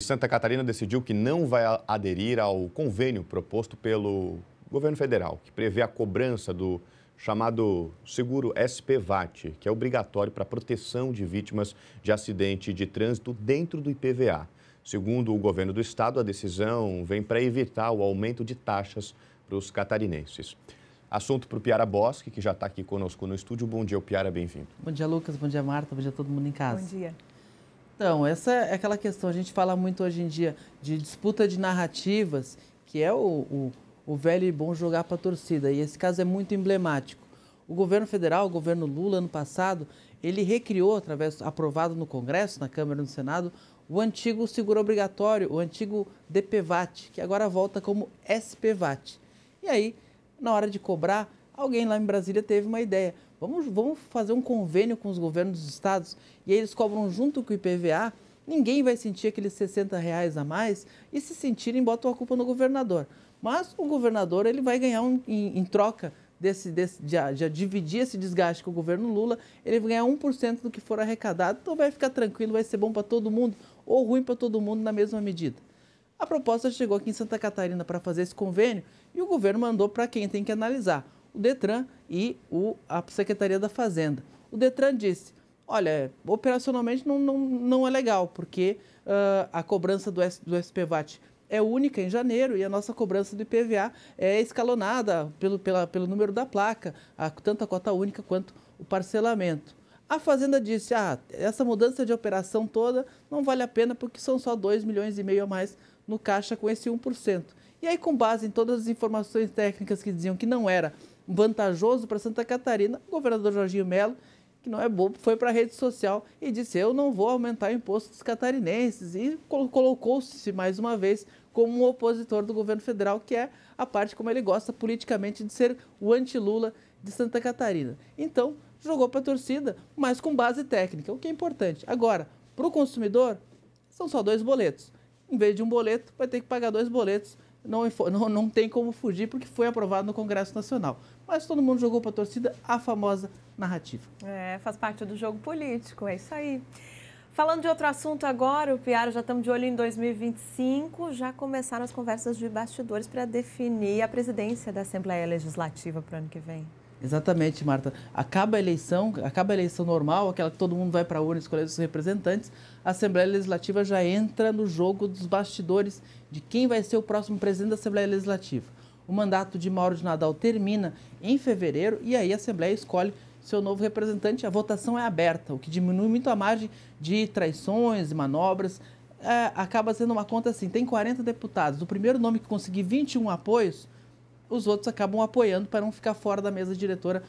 Santa Catarina decidiu que não vai aderir ao convênio proposto pelo governo federal, que prevê a cobrança do chamado seguro SPVAT, que é obrigatório para a proteção de vítimas de acidente de trânsito dentro do IPVA. Segundo o governo do estado, a decisão vem para evitar o aumento de taxas para os catarinenses. Assunto para o Piara Bosque, que já está aqui conosco no estúdio. Bom dia, Piara, bem-vindo. Bom dia, Lucas. Bom dia, Marta. Bom dia a todo mundo em casa. Bom dia. Então, essa é aquela questão, a gente fala muito hoje em dia de disputa de narrativas, que é o, o, o velho e bom jogar para a torcida, e esse caso é muito emblemático. O governo federal, o governo Lula, ano passado, ele recriou, através aprovado no Congresso, na Câmara e no Senado, o antigo seguro obrigatório, o antigo DPVAT, que agora volta como SPVAT. E aí, na hora de cobrar, alguém lá em Brasília teve uma ideia. Vamos, vamos fazer um convênio com os governos dos estados e aí eles cobram junto com o IPVA. Ninguém vai sentir aqueles 60 reais a mais e se sentirem, botam a culpa no governador. Mas o governador ele vai ganhar um, em, em, troca desse, desse de, de, dividir esse desgaste com o governo Lula, ele vai ganhar 1% do que for arrecadado, então vai ficar tranquilo, vai ser bom para todo mundo ou ruim para todo mundo na mesma medida. A proposta chegou aqui em Santa Catarina para fazer esse convênio e o governo mandou para quem tem que analisar o Detran e o, a Secretaria da Fazenda. O Detran disse: olha, operacionalmente não, não, não é legal, porque uh, a cobrança do, S, do SPVAT é única em janeiro e a nossa cobrança do IPVA é escalonada pelo, pela, pelo número da placa, a, tanto a cota única quanto o parcelamento. A Fazenda disse: ah, essa mudança de operação toda não vale a pena porque são só 2 milhões e meio a mais no caixa com esse 1%. E aí, com base em todas as informações técnicas que diziam que não era vantajoso para Santa Catarina, o governador Jorginho Melo, que não é bobo, foi para a rede social e disse: Eu não vou aumentar o imposto dos catarinenses. E colocou-se mais uma vez como um opositor do governo federal, que é a parte como ele gosta politicamente de ser o anti-Lula de Santa Catarina. Então, jogou para a torcida, mas com base técnica, o que é importante. Agora, para o consumidor, são só dois boletos. Em vez de um boleto, vai ter que pagar dois boletos não, não, não tem como fugir porque foi aprovado no Congresso Nacional. Mas todo mundo jogou para a torcida a famosa narrativa. É, faz parte do jogo político, é isso aí. Falando de outro assunto agora, o Piaro, já estamos de olho em 2025, já começaram as conversas de bastidores para definir a presidência da Assembleia Legislativa para o ano que vem. Exatamente, Marta. Acaba a eleição, acaba a eleição normal, aquela que todo mundo vai para a urna escolher os representantes, a Assembleia Legislativa já entra no jogo dos bastidores de quem vai ser o próximo presidente da Assembleia Legislativa. O mandato de Mauro de Nadal termina em fevereiro e aí a Assembleia escolhe seu novo representante. A votação é aberta, o que diminui muito a margem de traições e manobras. É, acaba sendo uma conta assim: tem 40 deputados. O primeiro nome que conseguir 21 apoios os outros acabam apoiando para não ficar fora da mesa diretora.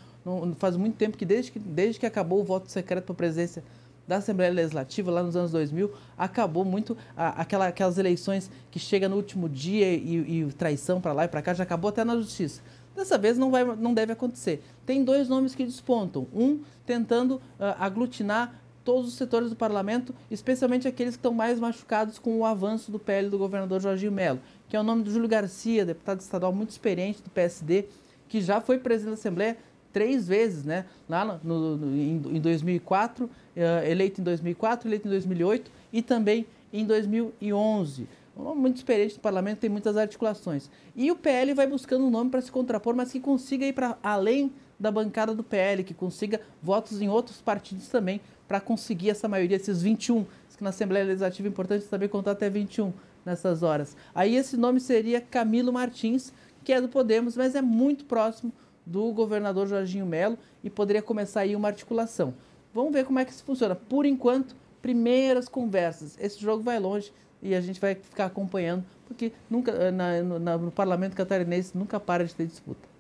faz muito tempo que desde, que, desde que acabou o voto secreto para a presidência da Assembleia Legislativa, lá nos anos 2000, acabou muito a, aquela, aquelas eleições que chega no último dia e, e traição para lá e para cá, já acabou até na Justiça. Dessa vez não, vai, não deve acontecer. Tem dois nomes que despontam. Um tentando uh, aglutinar todos os setores do parlamento, especialmente aqueles que estão mais machucados com o avanço do PL do governador Jorginho Melo que é o nome do Júlio Garcia, deputado estadual muito experiente do PSD, que já foi presidente da Assembleia três vezes, né? Lá no, no, em 2004, eh, eleito em 2004, eleito em 2008 e também em 2011. Um nome muito experiente do parlamento, tem muitas articulações. E o PL vai buscando um nome para se contrapor, mas que consiga ir para além da bancada do PL, que consiga votos em outros partidos também, para conseguir essa maioria, esses 21, que na Assembleia Legislativa é importante saber contar até 21 nessas horas. Aí esse nome seria Camilo Martins, que é do Podemos, mas é muito próximo do governador Jorginho Melo e poderia começar aí uma articulação. Vamos ver como é que isso funciona. Por enquanto, primeiras conversas. Esse jogo vai longe e a gente vai ficar acompanhando, porque nunca na, na, no parlamento catarinense nunca para de ter disputa.